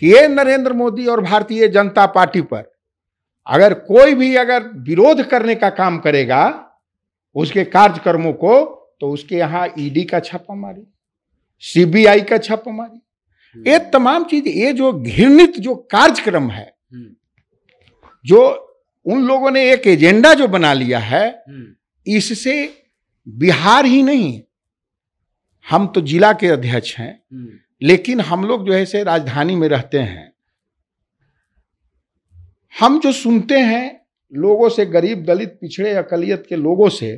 कि ये नरेंद्र मोदी और भारतीय जनता पार्टी पर अगर कोई भी अगर विरोध करने का काम करेगा उसके कार्यक्रमों को तो उसके यहाँ ईडी e का छापामारी सीबीआई का छापामारी हम्म। ये तमाम चीज ये जो घृणित जो कार्यक्रम है हम्म। जो उन लोगों ने एक एजेंडा जो बना लिया है हम्म। इससे बिहार ही नहीं हम तो जिला के अध्यक्ष हैं लेकिन हम लोग जो है से राजधानी में रहते हैं हम जो सुनते हैं लोगों से गरीब दलित पिछड़े अकलियत के लोगों से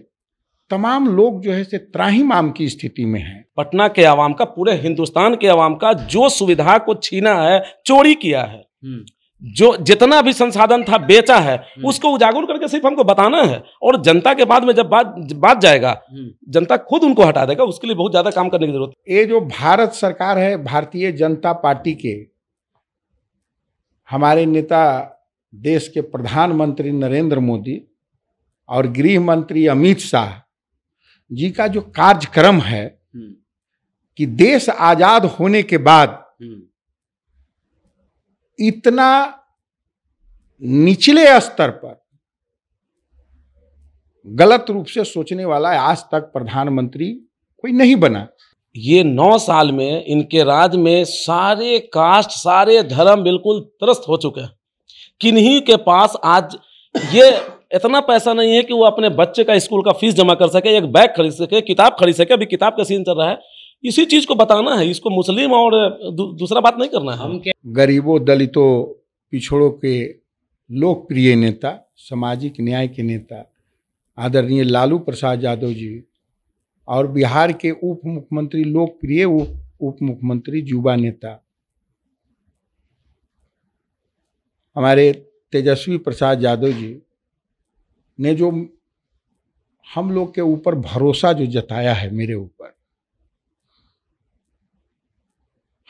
तमाम लोग जो है से त्राहीम आम की स्थिति में हैं पटना के आवाम का पूरे हिंदुस्तान के आवाम का जो सुविधा को छीना है चोरी किया है हम्म। जो जितना भी संसाधन था बेचा है हम्म। उसको उजागर करके सिर्फ हमको बताना है और जनता के बाद में जब बात बात जाएगा हम्म। जनता खुद उनको हटा देगा उसके लिए बहुत ज्यादा काम करने की जरूरत ये जो भारत सरकार है भारतीय जनता पार्टी के हमारे नेता देश के प्रधानमंत्री नरेंद्र मोदी और गृह मंत्री अमित शाह जी का जो कार्यक्रम है हम्म। कि देश आजाद होने के बाद इतना निचले स्तर पर गलत रूप से सोचने वाला आज तक प्रधानमंत्री कोई नहीं बना ये नौ साल में इनके राज में सारे कास्ट सारे धर्म बिल्कुल त्रस्त हो चुके हैं किन्हीं के पास आज ये इतना पैसा नहीं है कि वो अपने बच्चे का स्कूल का फीस जमा कर सके एक बैग खरीद सके किताब खरीद सके अभी किताब का सीन चल रहा है इसी चीज को बताना है इसको मुस्लिम और दूसरा बात नहीं करना है हम गरीबों दलितों पिछड़ों के लोकप्रिय नेता सामाजिक न्याय के नेता आदरणीय लालू प्रसाद यादव जी और बिहार के उप मुख्यमंत्री लोकप्रिय उप मुख्यमंत्री युवा नेता हमारे तेजस्वी प्रसाद यादव जी ने जो हम लोग के ऊपर भरोसा जो जताया है मेरे ऊपर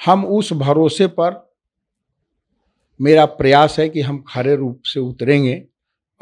हम उस भरोसे पर मेरा प्रयास है कि हम खरे रूप से उतरेंगे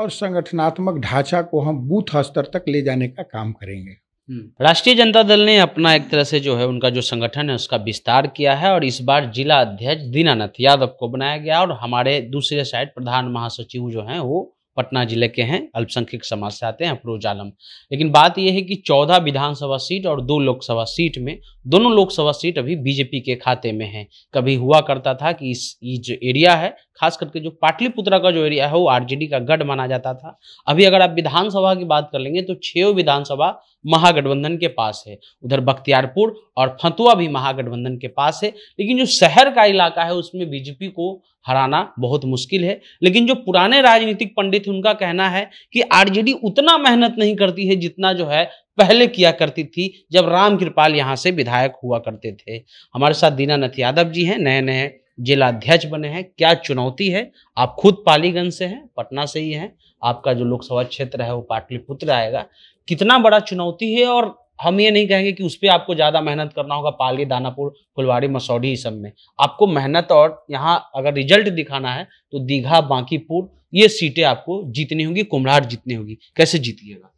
और संगठनात्मक ढांचा को हम बूथ स्तर तक ले जाने का काम करेंगे हम्म। राष्ट्रीय जनता दल ने अपना एक तरह से जो है उनका जो संगठन है उसका विस्तार किया है और इस बार जिला अध्यक्ष दीनानाथ यादव को बनाया गया और हमारे दूसरे साइड प्रधान महासचिव जो हैं वो पटना जिले के हैं अल्पसंख्यक समाज से आते हैं अफरोज आलम लेकिन बात यह है कि चौदह विधानसभा सीट और दो लोकसभा सीट में दोनों लोकसभा सीट अभी बीजेपी के खाते में है कभी हुआ करता था कि इस ये जो एरिया है खास करके जो पाटलिपुत्रा का जो एरिया है वो आरजेडी का गढ़ माना जाता था अभी अगर आप विधानसभा की बात कर लेंगे तो छो विधानसभा महागठबंधन के पास है उधर बख्तियारपुर और फतुआ भी महागठबंधन के पास है लेकिन जो शहर का इलाका है उसमें बीजेपी को हराना बहुत मुश्किल है लेकिन जो पुराने राजनीतिक पंडित हैं उनका कहना है कि आरजेडी उतना मेहनत नहीं करती है जितना जो है पहले किया करती थी जब राम कृपाल यहाँ से विधायक हुआ करते थे हमारे साथ दीनानाथ यादव जी हैं नए नए जिलाध्यक्ष बने हैं क्या चुनौती है आप खुद पालीगंज से हैं पटना से ही हैं आपका जो लोकसभा क्षेत्र है वो पाटलिपुत्र आएगा कितना बड़ा चुनौती है और हम ये नहीं कहेंगे कि उस पर आपको ज़्यादा मेहनत करना होगा पाली दानापुर फुलवाड़ी मसौडी सब में आपको मेहनत और यहाँ अगर रिजल्ट दिखाना है तो दीघा बांकीपुर ये सीटें आपको जीतनी होंगी कुम्हार जीतनी होगी कैसे जीतिएगा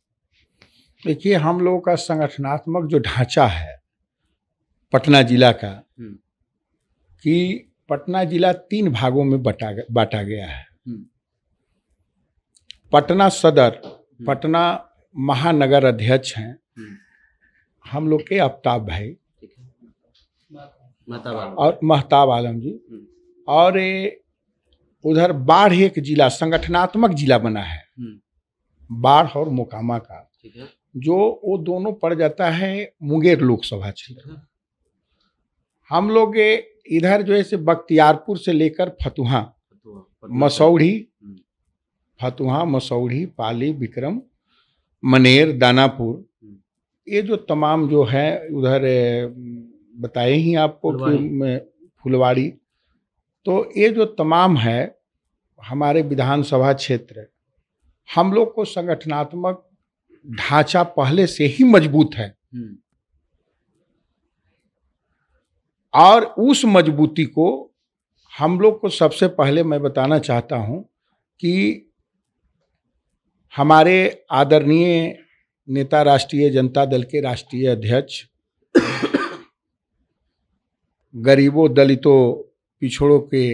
देखिए हम लोगों का संगठनात्मक जो ढांचा है पटना जिला का हम्म। कि पटना जिला तीन भागों में बटा बांटा गया है हम्म। पटना सदर हम्म। पटना महानगर अध्यक्ष हैं हम्म। हम लोग के आफ्ताब भाई और महताब आलम जी और उधर बाढ़ एक जिला संगठनात्मक जिला बना है बाढ़ और मोकामा का जो वो दोनों पड़ जाता है मुंगेर लोकसभा क्षेत्र हम लोग इधर जो है से बख्तियारपुर से लेकर फतुहा मसौढ़ी हम्म। फतुहा मसौढ़ी पाली विक्रम मनेर दानापुर हम्म। ये जो तमाम जो है उधर बताए ही आपको कि फुलवाड़ी तो ये जो तमाम है हमारे विधानसभा क्षेत्र हम लोग को संगठनात्मक ढांचा पहले से ही मजबूत है हम्म। और उस मजबूती को हम लोग को सबसे पहले मैं बताना चाहता हूँ कि हमारे आदरणीय नेता राष्ट्रीय जनता दल के राष्ट्रीय अध्यक्ष गरीबों दलितों पिछड़ों के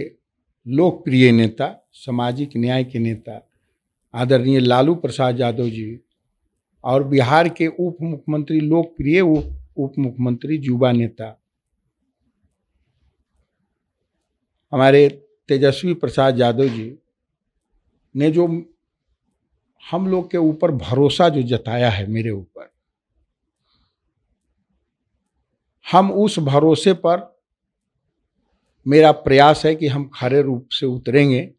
लोकप्रिय नेता सामाजिक न्याय के नेता आदरणीय लालू प्रसाद यादव जी और बिहार के उप मुख्यमंत्री लोकप्रिय उप उप मुख्यमंत्री युवा नेता हमारे तेजस्वी प्रसाद यादव जी ने जो हम लोग के ऊपर भरोसा जो जताया है मेरे ऊपर हम उस भरोसे पर मेरा प्रयास है कि हम खरे रूप से उतरेंगे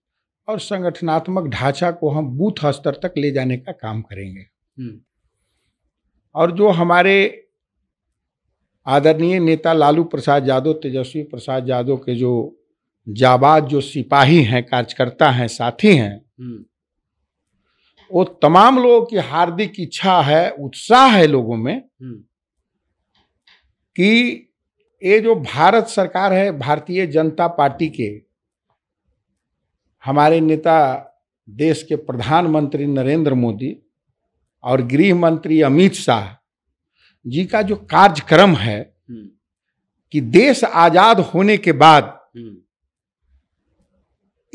और संगठनात्मक ढांचा को हम बूथ स्तर तक ले जाने का काम करेंगे हम्म। और जो हमारे आदरणीय नेता लालू प्रसाद यादव तेजस्वी प्रसाद यादव के जो जाबाज जो सिपाही हैं कार्यकर्ता हैं साथी हैं हम्म। वो तमाम लोगों की हार्दिक इच्छा है उत्साह है लोगों में हम्म। कि ये जो भारत सरकार है भारतीय जनता पार्टी के हमारे नेता देश के प्रधानमंत्री नरेंद्र मोदी और गृह मंत्री अमित शाह जी का जो कार्यक्रम है हम्म। कि देश आज़ाद होने के बाद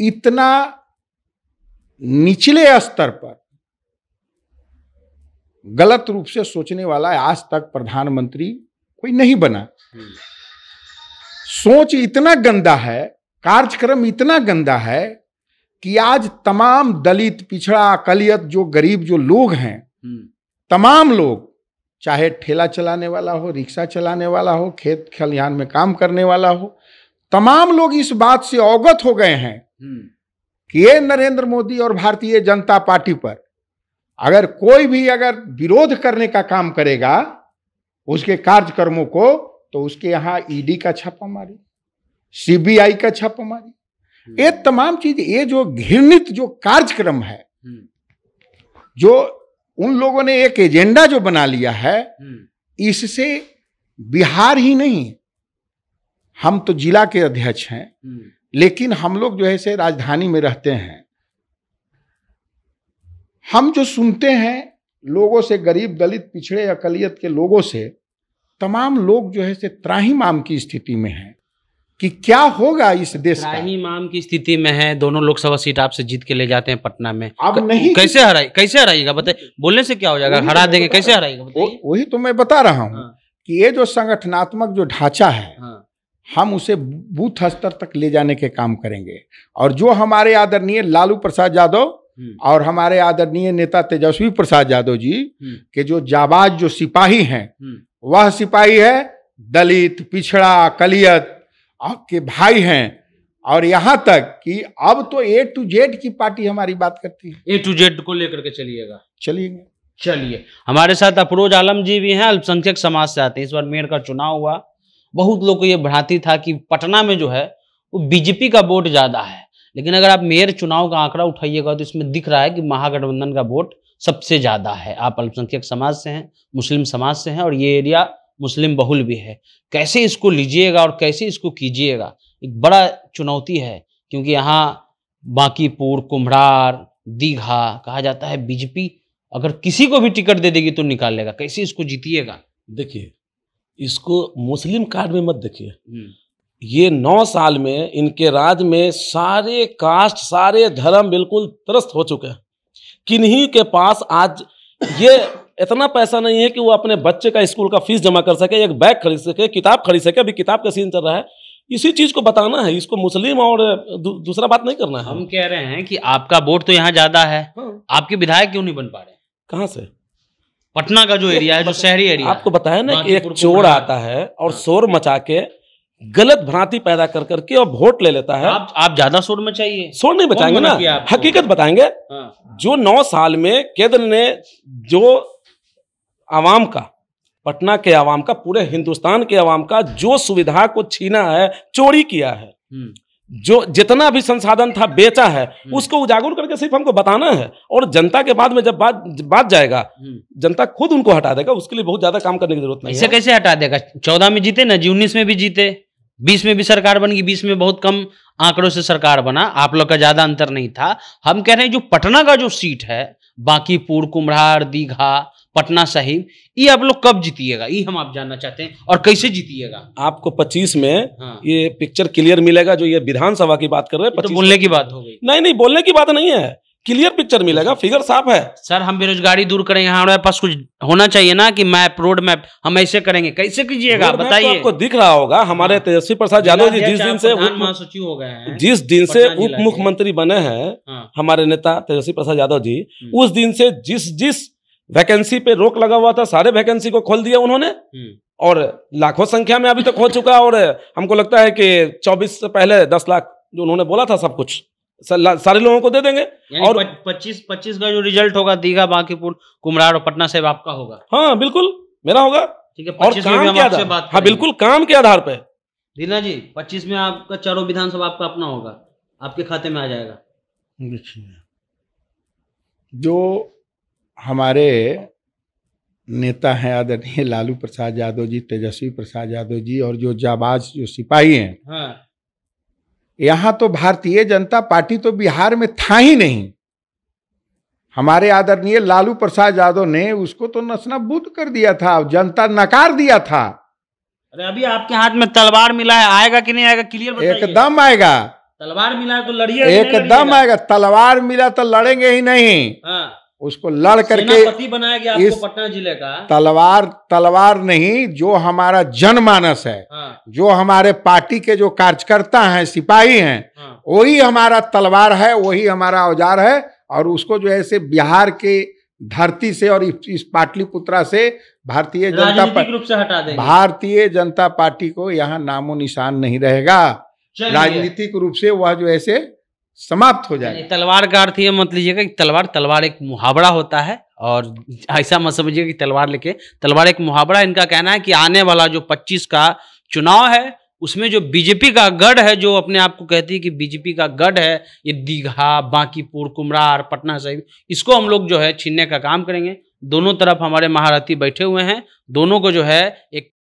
इतना निचले स्तर पर गलत रूप से सोचने वाला आज तक प्रधानमंत्री कोई नहीं बना हम्म। सोच इतना गंदा है कार्यक्रम इतना गंदा है कि आज तमाम दलित पिछड़ा अकलियत जो गरीब जो लोग हैं हम्म। तमाम लोग चाहे ठेला चलाने वाला हो रिक्शा चलाने वाला हो खेत खलिहान में काम करने वाला हो तमाम लोग इस बात से अवगत हो गए हैं कि ये नरेंद्र मोदी और भारतीय जनता पार्टी पर अगर कोई भी अगर विरोध करने का काम करेगा उसके कार्यक्रमों को तो उसके यहाँ ईडी e का छापामारी सीबीआई का छापामारी हम्म। ये तमाम चीज ये जो घृणित जो कार्यक्रम है हम्म। जो उन लोगों ने एक एजेंडा जो बना लिया है हम्म। इससे बिहार ही नहीं हम तो जिला के अध्यक्ष हैं लेकिन हम लोग जो है से राजधानी में रहते हैं हम जो सुनते हैं लोगों से गरीब दलित पिछड़े अकलियत के लोगों से तमाम लोग जो है से माम की स्थिति में हैं कि क्या होगा इस देश का माम की स्थिति में है दोनों लोकसभा सीट आपसे जीत के ले जाते हैं पटना में अब नहीं कैसे हराई कैसे हराइएगा बताए बोलने से क्या हो जाएगा हरा तो देंगे कैसे हराइएगा वही तो मैं बता रहा हूँ हाँ। कि ये जो संगठनात्मक जो ढांचा है हाँ। हम उसे बूथ स्तर तक ले जाने के काम करेंगे और जो हमारे आदरणीय लालू प्रसाद यादव हम्म। और हमारे आदरणीय नेता तेजस्वी प्रसाद यादव जी हम्म। के जो जाबाज जो सिपाही हैं हम्म। वह सिपाही है दलित पिछड़ा कलियत आपके भाई हैं और यहाँ तक कि अब तो ए टू जेड की पार्टी हमारी बात करती है ए टू जेड को लेकर के चलिएगा चलिएगा चलिए हमारे साथ अफरोज आलम जी भी हैं अल्पसंख्यक समाज से आते हैं इस बार मेयर का चुनाव हुआ बहुत लोग को ये भ्रांति था कि पटना में जो है वो बीजेपी का वोट ज़्यादा है लेकिन अगर आप मेयर चुनाव का आंकड़ा उठाइएगा तो इसमें दिख रहा है कि महागठबंधन का वोट सबसे ज़्यादा है आप अल्पसंख्यक समाज से हैं मुस्लिम समाज से हैं और ये एरिया मुस्लिम बहुल भी है कैसे इसको लीजिएगा और कैसे इसको कीजिएगा एक बड़ा चुनौती है क्योंकि यहाँ बांकीपुर कुम्हरार दीघा कहा जाता है बीजेपी अगर किसी को भी टिकट दे देगी तो निकाल लेगा कैसे इसको जीतिएगा देखिए इसको मुस्लिम कार्ड में मत देखिए हम्म। ये नौ साल में इनके राज में सारे कास्ट सारे धर्म बिल्कुल त्रस्त हो चुके हैं किन्हीं के पास आज ये इतना पैसा नहीं है कि वो अपने बच्चे का स्कूल का फीस जमा कर सके एक बैग खरीद सके किताब खरीद सके अभी किताब का सीन चल रहा है इसी चीज को बताना है इसको मुस्लिम और दूसरा बात नहीं करना है हम कह रहे हैं कि आपका वोट तो यहाँ ज्यादा है हाँ। आपके विधायक क्यों नहीं बन पा रहे कहाँ से पटना का जो एरिया है जो शहरी एरिया आपको बताया ना कि एक चोर आता है और हाँ। शोर मचा के गलत भ्रांति पैदा कर करके और वोट ले लेता है आप आप ज्यादा शोर में चाहिए शोर नहीं बचाएंगे ना हकीकत बताएंगे हाँ। जो नौ साल में केंद्र ने जो आवाम का पटना के आवाम का पूरे हिंदुस्तान के आवाम का जो सुविधा को छीना है चोरी किया है हम्म। जो जितना भी संसाधन था बेचा है हम्म। उसको उजागर करके सिर्फ हमको बताना है और जनता के बाद में जब बात बात जाएगा हम्म। जनता खुद उनको हटा देगा उसके लिए बहुत ज्यादा काम करने की जरूरत नहीं इसे कैसे हटा देगा चौदह में जीते ना जी उन्नीस में भी जीते बीस में भी सरकार बन गई बीस में बहुत कम आंकड़ों से सरकार बना आप लोग का ज्यादा अंतर नहीं था हम कह रहे हैं जो पटना का जो सीट है बांकीपुर कुम्हार दीघा पटना साहिब ये आप लोग कब जीतिएगा ये हम आप जानना चाहते हैं और कैसे जीतिएगा आपको 25 में हाँ। ये पिक्चर क्लियर मिलेगा जो ये विधानसभा की बात कर रहे हैं तो बोलने की बात हो गई नहीं नहीं बोलने की बात नहीं है क्लियर पिक्चर मिलेगा फिगर अच्छा। साफ है सर हम बेरोजगारी दूर करेंगे हाँ, हमारे पास कुछ होना चाहिए ना कि मैप रोड मैप हम ऐसे करेंगे कैसे कीजिएगा तो बताइए तो आपको दिख रहा होगा हमारे हाँ। तेजस्वी प्रसाद यादव जी जिस दिन से महासचिव हो गए हैं जिस दिन से उप मुख्यमंत्री बने हैं हाँ। हमारे नेता तेजस्वी प्रसाद यादव जी हम्म। उस दिन से जिस जिस वैकेंसी पे रोक लगा हुआ था सारे वैकेंसी को खोल दिया उन्होंने हम्म। और लाखों संख्या में अभी तक हो चुका और हमको लगता है कि 24 से पहले 10 लाख जो उन्होंने बोला था सब कुछ सारे लोगों को दे देंगे और पच्चीस पच्चीस का जो रिजल्ट होगा दीघा बांकीपुर कुमरार और पटना साहब आपका होगा हाँ बिल्कुल मेरा होगा ठीक है हाँ बिल्कुल काम के आधार पर दीना जी पच्चीस में आपका चारों विधानसभा आपका अपना होगा आपके खाते में आ जाएगा जो हमारे नेता हैं आदरणीय लालू प्रसाद यादव जी तेजस्वी प्रसाद यादव जी और जो जाबाज जो सिपाही हैं हाँ। यहाँ तो भारतीय जनता पार्टी तो बिहार में था ही नहीं हमारे आदरणीय लालू प्रसाद यादव ने उसको तो नसना बुद्ध कर दिया था जनता नकार दिया था अरे अभी आपके हाथ में तलवार मिला है आएगा कि नहीं आएगा क्लियर एकदम आएगा तलवार मिला तो लड़िए एकदम आएगा तलवार मिला तो लड़ेंगे ही नहीं हाँ। उसको लड़ करके बनाया गया इस पटना जिले का तलवार तलवार नहीं जो हमारा जनमानस है हाँ। जो हमारे पार्टी के जो कार्यकर्ता हैं सिपाही हैं हाँ। वही हमारा तलवार है वही हमारा औजार है और उसको जो ऐसे बिहार के धरती से और इस पाटलिपुत्रा से भारतीय जनता पार्टी से हटा भारतीय जनता पार्टी को यहाँ नामो निशान नहीं रहेगा राजनीतिक रूप से वह जो ऐसे समाप्त हो जाएगा तलवार का अर्थ ये मत लीजिएगा कि तलवार तलवार एक मुहावरा होता है और ऐसा मत समझिएगा कि तलवार लेके तलवार एक मुहावरा इनका कहना है कि आने वाला जो 25 का चुनाव है उसमें जो बीजेपी का गढ़ है जो अपने आप को कहती है कि बीजेपी का गढ़ है ये दीघा बांकीपुर कुमरार पटना साहिब इसको हम लोग जो है छीनने का काम करेंगे दोनों तरफ हमारे महारथी बैठे हुए हैं दोनों को जो है एक